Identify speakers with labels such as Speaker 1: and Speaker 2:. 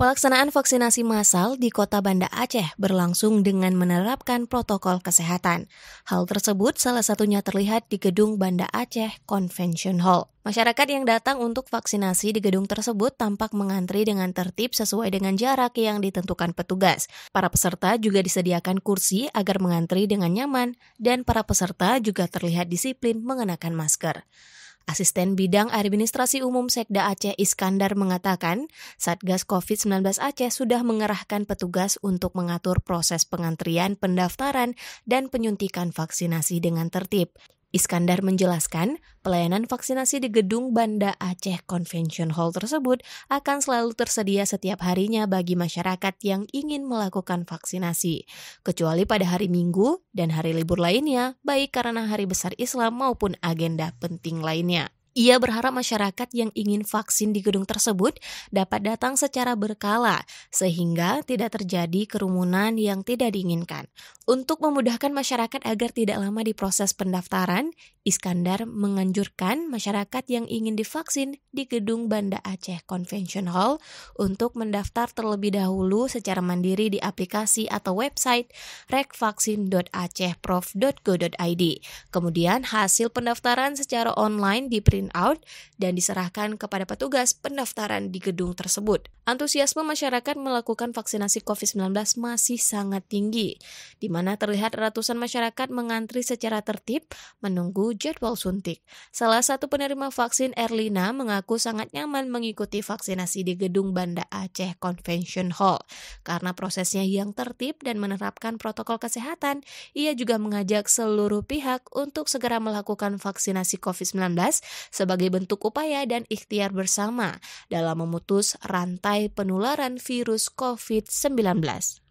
Speaker 1: Pelaksanaan vaksinasi massal di kota Banda Aceh berlangsung dengan menerapkan protokol kesehatan. Hal tersebut salah satunya terlihat di gedung Banda Aceh Convention Hall. Masyarakat yang datang untuk vaksinasi di gedung tersebut tampak mengantri dengan tertib sesuai dengan jarak yang ditentukan petugas. Para peserta juga disediakan kursi agar mengantri dengan nyaman dan para peserta juga terlihat disiplin mengenakan masker. Asisten Bidang Administrasi Umum Sekda Aceh Iskandar mengatakan, Satgas COVID-19 Aceh sudah mengerahkan petugas untuk mengatur proses pengantrian, pendaftaran, dan penyuntikan vaksinasi dengan tertib. Iskandar menjelaskan, pelayanan vaksinasi di gedung Banda Aceh Convention Hall tersebut akan selalu tersedia setiap harinya bagi masyarakat yang ingin melakukan vaksinasi, kecuali pada hari Minggu dan hari libur lainnya, baik karena hari besar Islam maupun agenda penting lainnya. Ia berharap masyarakat yang ingin vaksin di gedung tersebut dapat datang secara berkala, sehingga tidak terjadi kerumunan yang tidak diinginkan. Untuk memudahkan masyarakat agar tidak lama di proses pendaftaran, Iskandar menganjurkan masyarakat yang ingin divaksin di gedung Banda Aceh Convention Hall untuk mendaftar terlebih dahulu secara mandiri di aplikasi atau website rekvaksin.acehprof.go.id. Kemudian hasil pendaftaran secara online diberi print out dan diserahkan kepada petugas pendaftaran di gedung tersebut. Antusiasme masyarakat melakukan vaksinasi COVID-19 masih sangat tinggi, di mana terlihat ratusan masyarakat mengantri secara tertib menunggu jadwal suntik. Salah satu penerima vaksin Erlina mengaku sangat nyaman mengikuti vaksinasi di gedung Banda Aceh Convention Hall karena prosesnya yang tertib dan menerapkan protokol kesehatan. Ia juga mengajak seluruh pihak untuk segera melakukan vaksinasi COVID-19 sebagai bentuk upaya dan ikhtiar bersama dalam memutus rantai penularan virus COVID-19.